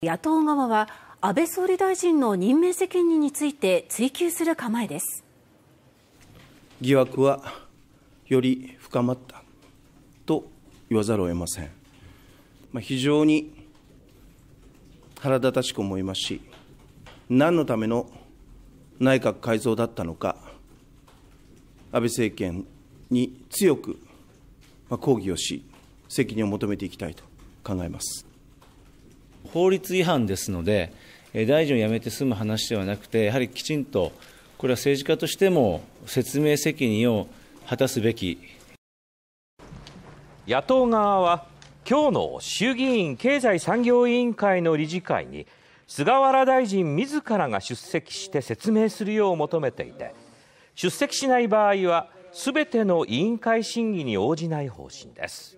野党側は安倍総理大臣の任命責任について追及する構えです疑惑はより深まったと言わざるを得ません、まあ、非常に腹立たしく思いますし何のための内閣改造だったのか安倍政権に強く抗議をし責任を求めていきたいと考えます。法律違反ですので、大臣を辞めて済む話ではなくて、やはりきちんと、これは政治家としても説明責任を果たすべき野党側は、今日の衆議院経済産業委員会の理事会に、菅原大臣自らが出席して説明するよう求めていて、出席しない場合は、すべての委員会審議に応じない方針です。